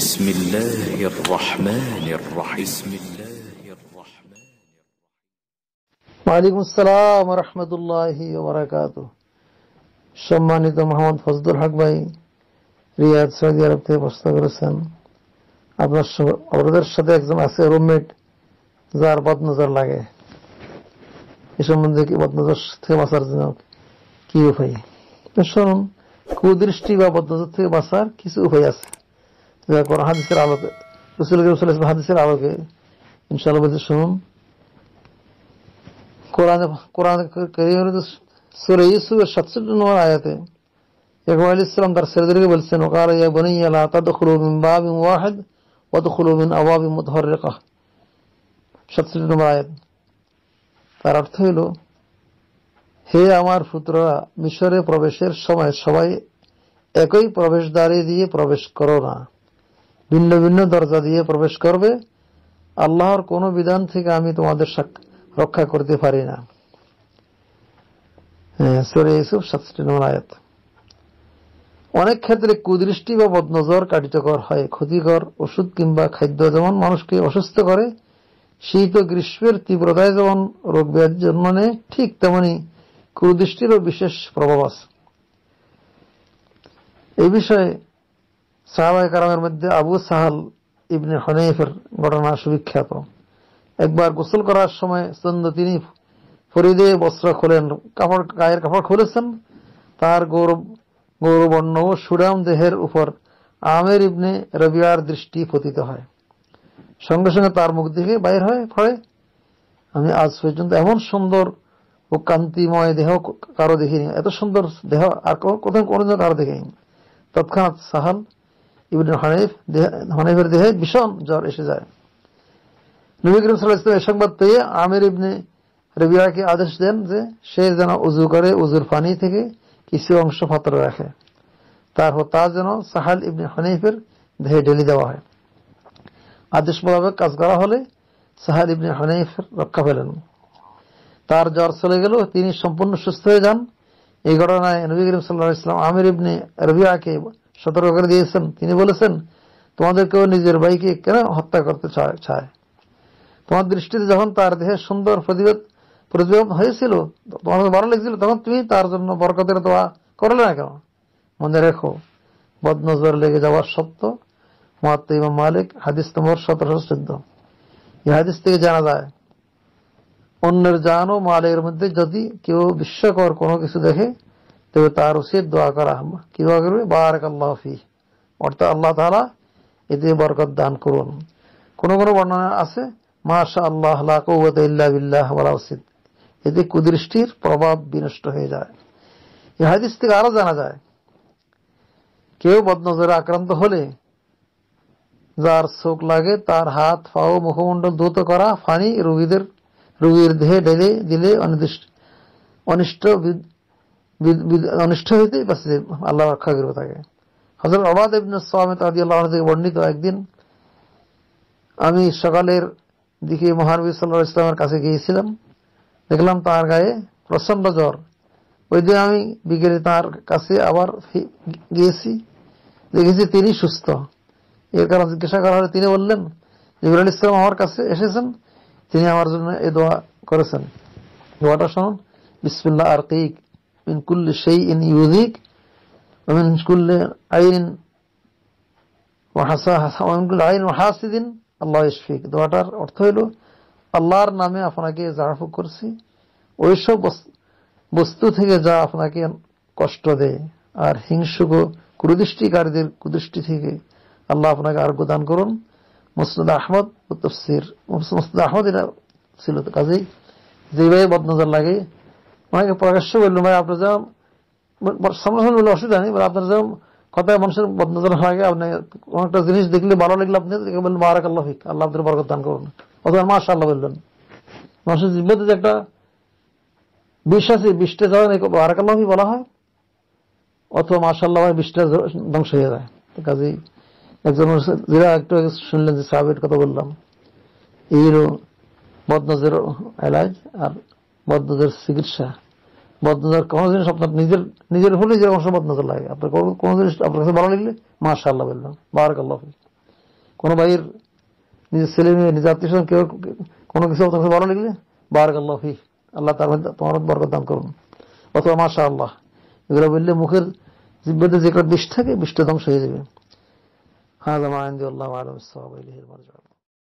بسم الله الرحمن الرحيم بسم الله الرحمن ওয়ালাইকুম আসসালাম রহমতুল্লাহ ওবরাকাত সম্মানিত মোহাম্মদ ফজদুল হক ভাই রিয়াদ সৌদি আরব থেকে প্রশ্ন করেছেন আপনার অবরোধের সাথে একজন আছে রুমমেট যার বদনজর লাগে এ সম্বন্ধে কি বদনজর থেকে বাঁচার জন্য কি উপায় শুনুন কুদৃষ্টি বা বদনজর থেকে বাঁচার কিছু উপায় আছে কোরআন হাদিসের আলোকে রসুল হাদিসের আলোকে ইনশাআল্লাহ শুনুন সুরে ইউসুফের সাতষট্টি নম্বর আয়াতে ইয়াকুব আলী ইসলাম তার ছেলেদেরকে বলছেন ইয়া বনি মিন মিন সাতষট্টি নম্বর আয়াত তার অর্থ হইল হে আমার পুত্ররা মিশরে প্রবেশের সময় সবাই একই প্রবেশদ্বারে দিয়ে প্রবেশ করো না ভিন্ন ভিন্ন দরজা দিয়ে প্রবেশ করবে আল্লাহর কোনো বিধান থেকে আমি তোমাদের রক্ষা করতে পারি না হ্যাঁ, অনেক ক্ষেত্রে কুদৃষ্টি বা বদনজর কার্যকর হয় ক্ষতিকর ওষুধ কিংবা খাদ্য যেমন মানুষকে অসুস্থ করে শীত ও গ্রীষ্মের তীব্রতায় যেমন রোগ ব্যাধ জন্ম নেয় ঠিক তেমনি কুদৃষ্টিরও বিশেষ প্রভাব আছে এ বিষয়ে সাহাবাই কারামের মধ্যে আবু সাহাল ইবনে হনেফের ঘটনা সুবিখ্যাত একবার গোসল করার সময় চন্দ্র তিনি ফরিদে বস্ত্র খোলেন কাপড় গায়ের কাপড় খুলেছেন তার গৌরব গৌরবর্ণ ও সুরাম দেহের উপর আমের ইবনে রবিয়ার দৃষ্টি পতিত হয় সঙ্গে সঙ্গে তার মুখ দিকে বাইর হয় ফলে আমি আজ পর্যন্ত এমন সুন্দর ও কান্তিময় দেহ কারো দেখিনি এত সুন্দর দেহ আর কোথাও কোনোদিন কারো দেখিনি তৎক্ষণাৎ সাহাল ইবনে হানিফ হানিফের দেহে ভীষণ জ্বর এসে যায় নবী করিম সাল্লাহ সংবাদ পেয়ে আমির ইবনে রবিয়াকে আদেশ দেন যে সে যেন উজু করে উজুর পানি থেকে কিছু অংশ রাখে তারপর তা যেন সাহাল ইবনে হানিফের দেহে ঢেলে দেওয়া হয় আদেশ মোতাবেক কাজ করা হলে সাহাল ইবনে হানিফ রক্ষা পেলেন তার জ্বর চলে গেল তিনি সম্পূর্ণ সুস্থ হয়ে যান এই ঘটনায় নবী করিম সাল্লাহ ইসলাম আমির ইবনে রবিয়াকে সতর্ক করে দিয়েছেন তিনি বলেছেন তোমাদেরকেও নিজের ভাইকে কেন হত্যা করতে চায় তোমার দৃষ্টিতে যখন তার দেহের সুন্দর প্রতিবেদ প্রতিবেদন হয়েছিল তোমার ভালো লেগেছিল তখন তুমি তার জন্য বরকতের দোয়া করলে না কেন মনে রেখো বদনজর লেগে যাওয়ার সত্য মহাত্ম ইমাম মালিক হাদিস তোমার সতেরোশো সিদ্ধ এই হাদিস থেকে জানা যায় অন্যের জান ও মালের মধ্যে যদি কেউ বিস্ময়কর কোনো কিছু দেখে তবে তার উচিত দোয়া করা কি দোয়া করবে বারাক আল্লাহ ফি অর্থাৎ আল্লাহ তালা এতে বরকত দান করুন কোন কোন বর্ণনা আছে মাশা আল্লাহ বিল্লাহ বলা উচিত এতে কুদৃষ্টির প্রভাব বিনষ্ট হয়ে যায় এই হাদিস থেকে আরো জানা যায় কেউ বদনজরে আক্রান্ত হলে যার চোখ লাগে তার হাত পাও মুখমণ্ডল দ্রুত করা ফানি রুগীদের রুগীর দেহে ঢেলে দিলে অনির্দিষ্ট অনিষ্ট অনিষ্ট হইতেই পারছে আল্লাহ রক্ষা করবে তাকে হজরত অবাদ ইবনে সামেত আল্লাহ থেকে বর্ণিত একদিন আমি সকালের দিকে মহানবী সাল্লাহ ইসলামের কাছে গিয়েছিলাম দেখলাম তার গায়ে প্রচণ্ড জ্বর ওই দিন আমি বিকেলে তার কাছে আবার গিয়েছি দেখেছি তিনি সুস্থ এর কারণ জিজ্ঞাসা করা হলে তিনি বললেন জিবরুল ইসলাম আমার কাছে এসেছেন তিনি আমার জন্য এ দোয়া করেছেন দোয়াটা শুনুন বিসমুল্লাহ আর কেক من كل شيء يؤذيك ومن كل عين وحصاها ومن كل عين وحاسد الله ইশফিক দোয়াটার অর্থ আল্লাহর নামে আপনাকে জারাফু করছি ওইসব বস্তু থেকে যা আপনাকে কষ্ট দেয় আর হিংসুক কুরুদৃষ্টিকারীদের কুদৃষ্টি থেকে আল্লাহ আপনাকে আরোগ্য দান করুন মুসনুদ আহমদ তফসির মুসনুদ আহমদ এটা ছিল কাজেই যেভাবে বদনজর লাগে অনেকে প্রকাশ্য বললো ভাই মানে আপনার যেমন সামনাসামনি বলে অসুবিধা নেই মানে আপনার যেমন কথায় মানুষের বদনজর লাগে মানে আপনি কোনো একটা জিনিস দেখলে ভালো লাগলে আপনি বললেন মারাক আল্লাহ ফিক আল্লাহ আপনার বরকত দান করুন অথবা মাশা আল্লাহ বললেন মানুষের জিব্বাতে যে একটা বিশ্বাসী বৃষ্টি যাওয়া মারাক আল্লাহ বলা হয় অথবা আল্লাহ ভাই বৃষ্টি ধ্বংস হয়ে যায় কাজেই একজন যারা একটু শুনলেন যে সাহেবের কথা বললাম এইরও বদনজের এলাজ আর বদনজের চিকিৎসা বদনজর কোনো জিনিস আপনার নিজের নিজের উপরে নিজের অংশ বদনজর লাগে আপনার কোনো জিনিস আপনার কাছে ভালো লাগলে মাসা আল্লাহ বললাম বার আল্লাহ কোনো ভাইয়ের নিজের ছেলে মেয়ে নিজের আত্মীয় স্বজন কেউ কোনো কিছু আপনার কাছে ভালো লাগলে বার আল্লাহ ফি আল্লাহ তার তোমার বরকত দান করুন অথবা মাসা আল্লাহ এগুলো বললে মুখের জিব্বাতে যে কটা বিষ থাকে বিষটা ধ্বংস হয়ে যাবে হ্যাঁ জামা আল্লাহ আলম সাহাবাহ